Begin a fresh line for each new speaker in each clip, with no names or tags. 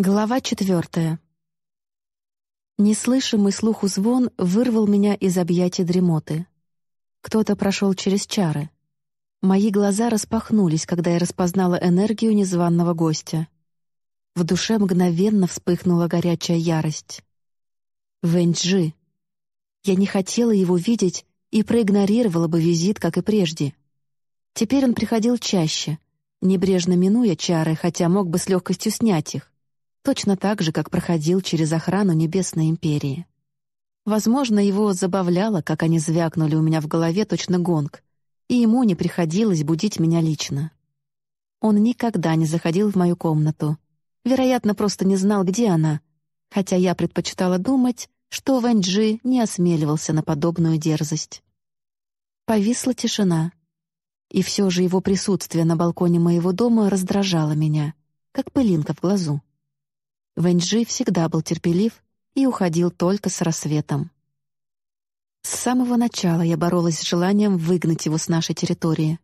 Глава четвертая. Неслышимый слуху звон вырвал меня из объятий дремоты. Кто-то прошел через чары. Мои глаза распахнулись, когда я распознала энергию незваного гостя. В душе мгновенно вспыхнула горячая ярость. Венджи. Я не хотела его видеть и проигнорировала бы визит, как и прежде. Теперь он приходил чаще, небрежно минуя чары, хотя мог бы с легкостью снять их точно так же, как проходил через охрану Небесной Империи. Возможно, его забавляло, как они звякнули у меня в голове точно гонг, и ему не приходилось будить меня лично. Он никогда не заходил в мою комнату. Вероятно, просто не знал, где она, хотя я предпочитала думать, что Вэньджи не осмеливался на подобную дерзость. Повисла тишина. И все же его присутствие на балконе моего дома раздражало меня, как пылинка в глазу. Вэньжи всегда был терпелив и уходил только с рассветом. С самого начала я боролась с желанием выгнать его с нашей территории.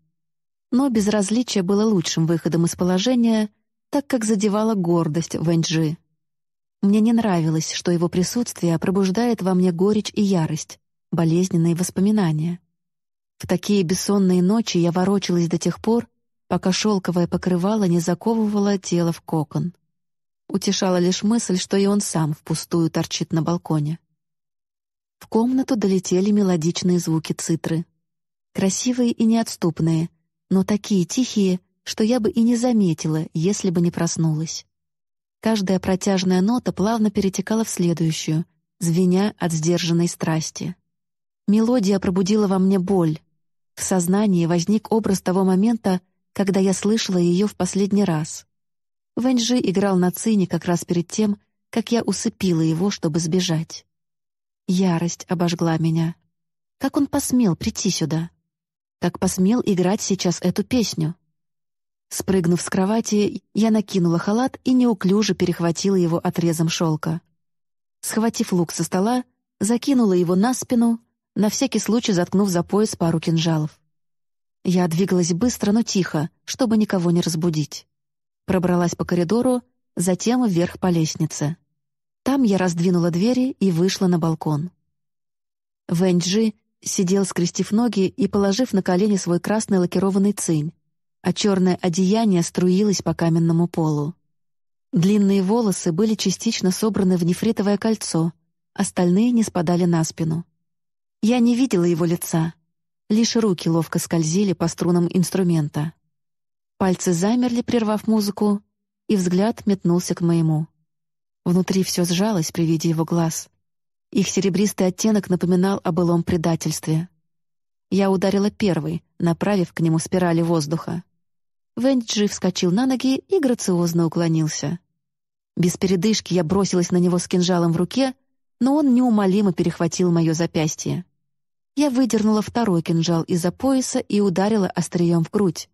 Но безразличие было лучшим выходом из положения, так как задевала гордость Вэньжи. Мне не нравилось, что его присутствие пробуждает во мне горечь и ярость, болезненные воспоминания. В такие бессонные ночи я ворочалась до тех пор, пока шелковое покрывало не заковывало тело в кокон. Утешала лишь мысль, что и он сам впустую торчит на балконе. В комнату долетели мелодичные звуки цитры. Красивые и неотступные, но такие тихие, что я бы и не заметила, если бы не проснулась. Каждая протяжная нота плавно перетекала в следующую, звеня от сдержанной страсти. Мелодия пробудила во мне боль. В сознании возник образ того момента, когда я слышала ее в последний раз. Вэньжи играл на цине как раз перед тем, как я усыпила его, чтобы сбежать. Ярость обожгла меня. Как он посмел прийти сюда? Как посмел играть сейчас эту песню? Спрыгнув с кровати, я накинула халат и неуклюже перехватила его отрезом шелка. Схватив лук со стола, закинула его на спину, на всякий случай заткнув за пояс пару кинжалов. Я двигалась быстро, но тихо, чтобы никого не разбудить пробралась по коридору, затем вверх по лестнице. Там я раздвинула двери и вышла на балкон. Вэньджи сидел, скрестив ноги и положив на колени свой красный лакированный цинь, а черное одеяние струилось по каменному полу. Длинные волосы были частично собраны в нефритовое кольцо, остальные не спадали на спину. Я не видела его лица, лишь руки ловко скользили по струнам инструмента. Пальцы замерли, прервав музыку, и взгляд метнулся к моему. Внутри все сжалось при виде его глаз. Их серебристый оттенок напоминал о былом предательстве. Я ударила первой, направив к нему спирали воздуха. Венджи вскочил на ноги и грациозно уклонился. Без передышки я бросилась на него с кинжалом в руке, но он неумолимо перехватил мое запястье. Я выдернула второй кинжал из-за пояса и ударила острием в грудь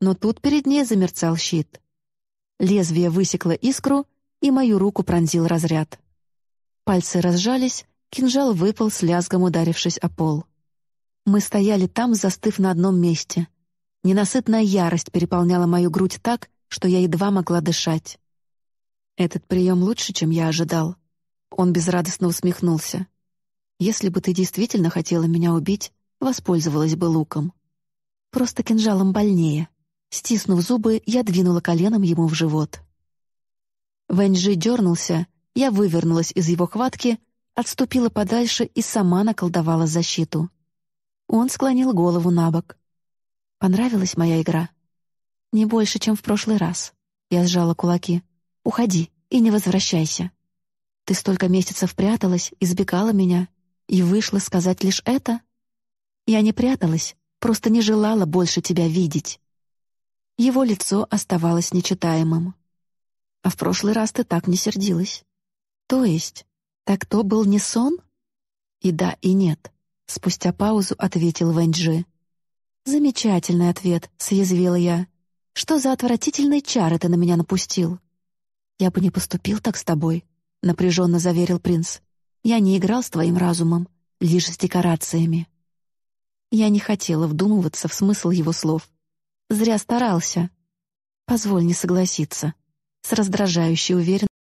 но тут перед ней замерцал щит. Лезвие высекло искру, и мою руку пронзил разряд. Пальцы разжались, кинжал выпал с лязгом, ударившись о пол. Мы стояли там, застыв на одном месте. Ненасытная ярость переполняла мою грудь так, что я едва могла дышать. Этот прием лучше, чем я ожидал. Он безрадостно усмехнулся. «Если бы ты действительно хотела меня убить, воспользовалась бы луком. Просто кинжалом больнее», Стиснув зубы, я двинула коленом ему в живот. Вэньжи дернулся, я вывернулась из его хватки, отступила подальше и сама наколдовала защиту. Он склонил голову на бок. «Понравилась моя игра?» «Не больше, чем в прошлый раз». Я сжала кулаки. «Уходи и не возвращайся. Ты столько месяцев пряталась, избегала меня и вышла сказать лишь это?» «Я не пряталась, просто не желала больше тебя видеть». Его лицо оставалось нечитаемым. «А в прошлый раз ты так не сердилась». «То есть, так то был не сон?» «И да, и нет», — спустя паузу ответил Вэньджи. «Замечательный ответ», — съязвила я. «Что за отвратительный чар ты на меня напустил?» «Я бы не поступил так с тобой», — напряженно заверил принц. «Я не играл с твоим разумом, лишь с декорациями». Я не хотела вдумываться в смысл его слов. Зря старался. Позволь не согласиться. С раздражающей уверенностью